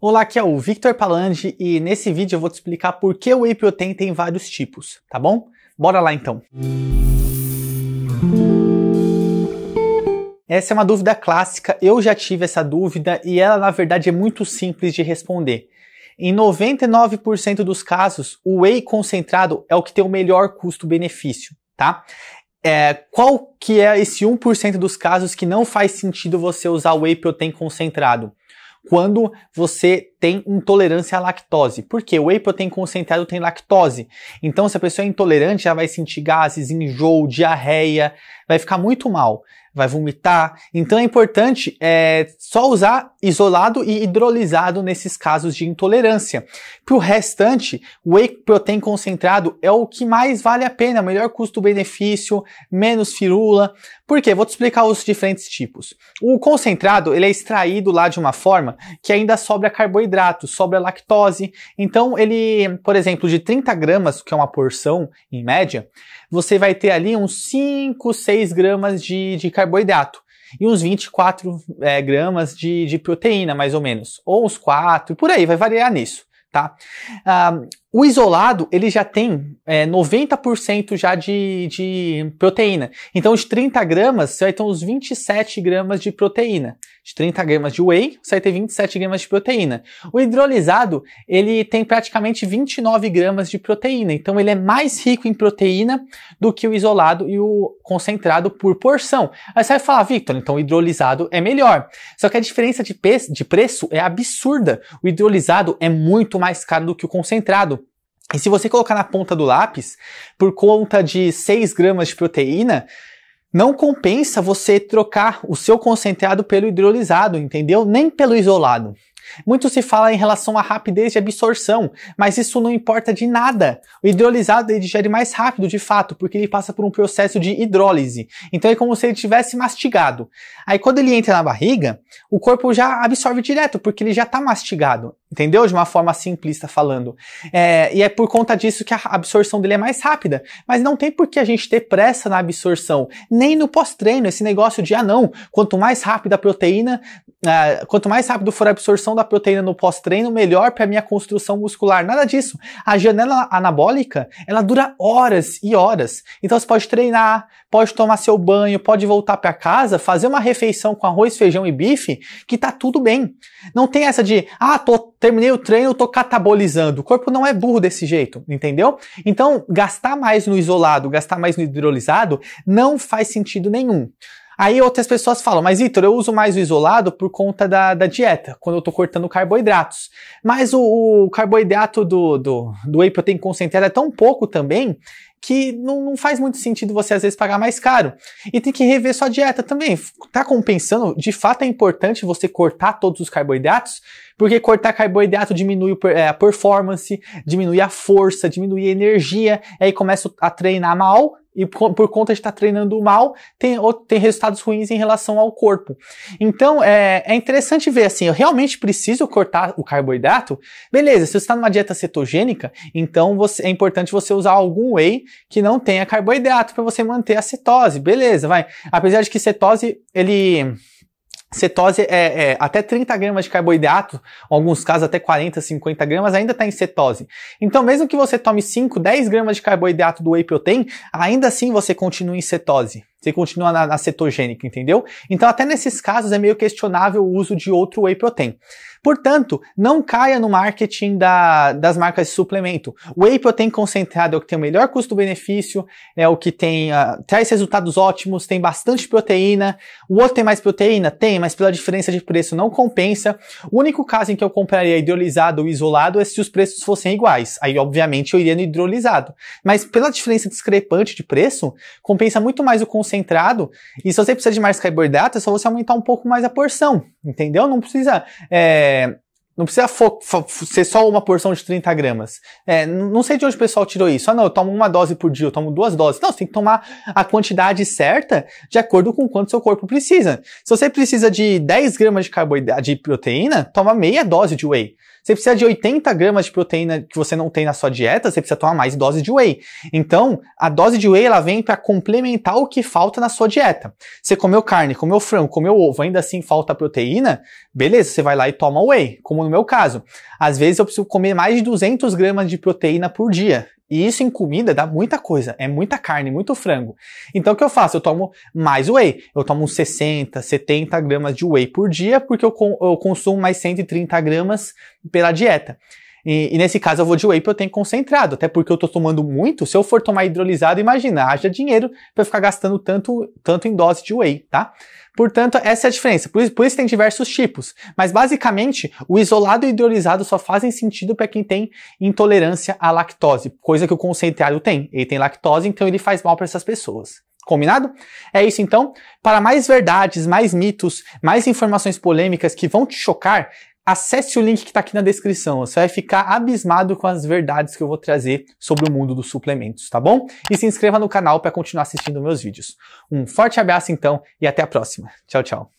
Olá, aqui é o Victor Palange e nesse vídeo eu vou te explicar por que o whey protein tem vários tipos, tá bom? Bora lá então. Essa é uma dúvida clássica, eu já tive essa dúvida e ela na verdade é muito simples de responder. Em 99% dos casos, o whey concentrado é o que tem o melhor custo-benefício, tá? É, qual que é esse 1% dos casos que não faz sentido você usar whey protein concentrado? quando você tem intolerância à lactose. Porque o whey protein concentrado tem lactose. Então, se a pessoa é intolerante, ela vai sentir gases, enjoo, diarreia, vai ficar muito mal, vai vomitar. Então, é importante é, só usar isolado e hidrolisado nesses casos de intolerância. Para o restante, o whey protein concentrado é o que mais vale a pena, melhor custo-benefício, menos firula, por quê? Vou te explicar os diferentes tipos. O concentrado, ele é extraído lá de uma forma que ainda sobra carboidrato, sobra lactose. Então, ele, por exemplo, de 30 gramas, que é uma porção em média, você vai ter ali uns 5, 6 gramas de, de carboidrato e uns 24 é, gramas de, de proteína, mais ou menos. Ou uns 4, por aí, vai variar nisso tá? Ah, o isolado, ele já tem é, 90% já de, de, proteína. Então, de 30 gramas, você vai ter uns 27 gramas de proteína. De 30 gramas de whey, você vai ter 27 gramas de proteína. O hidrolisado, ele tem praticamente 29 gramas de proteína. Então, ele é mais rico em proteína do que o isolado e o concentrado por porção. Aí você vai falar, Victor, então o hidrolisado é melhor. Só que a diferença de, de preço é absurda. O hidrolisado é muito mais caro do que o concentrado. E se você colocar na ponta do lápis, por conta de 6 gramas de proteína, não compensa você trocar o seu concentrado pelo hidrolisado, entendeu? Nem pelo isolado. Muito se fala em relação à rapidez de absorção, mas isso não importa de nada. O hidrolisado ele digere mais rápido, de fato, porque ele passa por um processo de hidrólise. Então é como se ele tivesse mastigado. Aí quando ele entra na barriga, o corpo já absorve direto, porque ele já está mastigado. Entendeu? De uma forma simplista falando. É, e é por conta disso que a absorção dele é mais rápida. Mas não tem por que a gente ter pressa na absorção, nem no pós-treino. Esse negócio de, ah, não, quanto mais rápida a proteína, é, quanto mais rápido for a absorção da proteína no pós-treino, melhor para a minha construção muscular. Nada disso. A janela anabólica, ela dura horas e horas. Então você pode treinar, pode tomar seu banho, pode voltar para casa, fazer uma refeição com arroz, feijão e bife, que tá tudo bem. Não tem essa de, ah, tô terminei o treino, eu tô catabolizando. O corpo não é burro desse jeito, entendeu? Então, gastar mais no isolado, gastar mais no hidrolisado, não faz sentido nenhum. Aí outras pessoas falam, mas Vitor, eu uso mais o isolado por conta da, da dieta, quando eu estou cortando carboidratos. Mas o, o carboidrato do, do, do whey protein concentrado é tão pouco também que não, não, faz muito sentido você às vezes pagar mais caro. E tem que rever sua dieta também. Tá compensando? De fato é importante você cortar todos os carboidratos, porque cortar carboidrato diminui é, a performance, diminui a força, diminui a energia, aí começa a treinar mal, e por conta de estar tá treinando mal, tem, tem resultados ruins em relação ao corpo. Então, é, é interessante ver assim, eu realmente preciso cortar o carboidrato? Beleza, se você está numa dieta cetogênica, então você, é importante você usar algum whey que não tenha carboidrato para você manter a cetose. Beleza, vai. Apesar de que cetose, ele... Cetose é, é, até 30 gramas de carboidrato, em alguns casos até 40, 50 gramas, ainda está em cetose. Então, mesmo que você tome 5, 10 gramas de carboidrato do whey protein, ainda assim você continua em cetose. Você continua na, na cetogênica, entendeu? Então, até nesses casos é meio questionável o uso de outro whey protein. Portanto, não caia no marketing da, das marcas de suplemento. O whey protein concentrado é o que tem o melhor custo-benefício, é o que tem uh, traz resultados ótimos, tem bastante proteína. O outro tem mais proteína? Tem, mas pela diferença de preço não compensa. O único caso em que eu compraria hidrolisado ou isolado é se os preços fossem iguais. Aí, obviamente, eu iria no hidrolisado. Mas pela diferença discrepante de preço, compensa muito mais o consumo concentrado. E se você precisa de mais carboidrato, é só você aumentar um pouco mais a porção, entendeu? Não precisa. É, não precisa ser só uma porção de 30 gramas. É, não sei de onde o pessoal tirou isso. Ah, não, eu tomo uma dose por dia, eu tomo duas doses. Não, você tem que tomar a quantidade certa de acordo com quanto seu corpo precisa. Se você precisa de 10 gramas de carboidrato, de proteína, toma meia dose de whey. Você precisa de 80 gramas de proteína que você não tem na sua dieta, você precisa tomar mais dose de whey. Então, a dose de whey ela vem para complementar o que falta na sua dieta. Você comeu carne, comeu frango, comeu ovo, ainda assim falta proteína, beleza, você vai lá e toma whey, como no meu caso. Às vezes eu preciso comer mais de 200 gramas de proteína por dia. E isso em comida dá muita coisa, é muita carne, muito frango. Então o que eu faço? Eu tomo mais whey. Eu tomo uns 60, 70 gramas de whey por dia, porque eu, eu consumo mais 130 gramas pela dieta. E, e, nesse caso eu vou de whey porque eu tenho concentrado, até porque eu estou tomando muito. Se eu for tomar hidrolisado, imagina, haja dinheiro para ficar gastando tanto, tanto em dose de whey, tá? Portanto, essa é a diferença. Por isso, por isso tem diversos tipos. Mas basicamente, o isolado e o hidrolisado só fazem sentido para quem tem intolerância à lactose, coisa que o concentrado tem. Ele tem lactose, então ele faz mal para essas pessoas. Combinado? É isso então. Para mais verdades, mais mitos, mais informações polêmicas que vão te chocar, Acesse o link que está aqui na descrição, você vai ficar abismado com as verdades que eu vou trazer sobre o mundo dos suplementos, tá bom? E se inscreva no canal para continuar assistindo meus vídeos. Um forte abraço então e até a próxima. Tchau, tchau.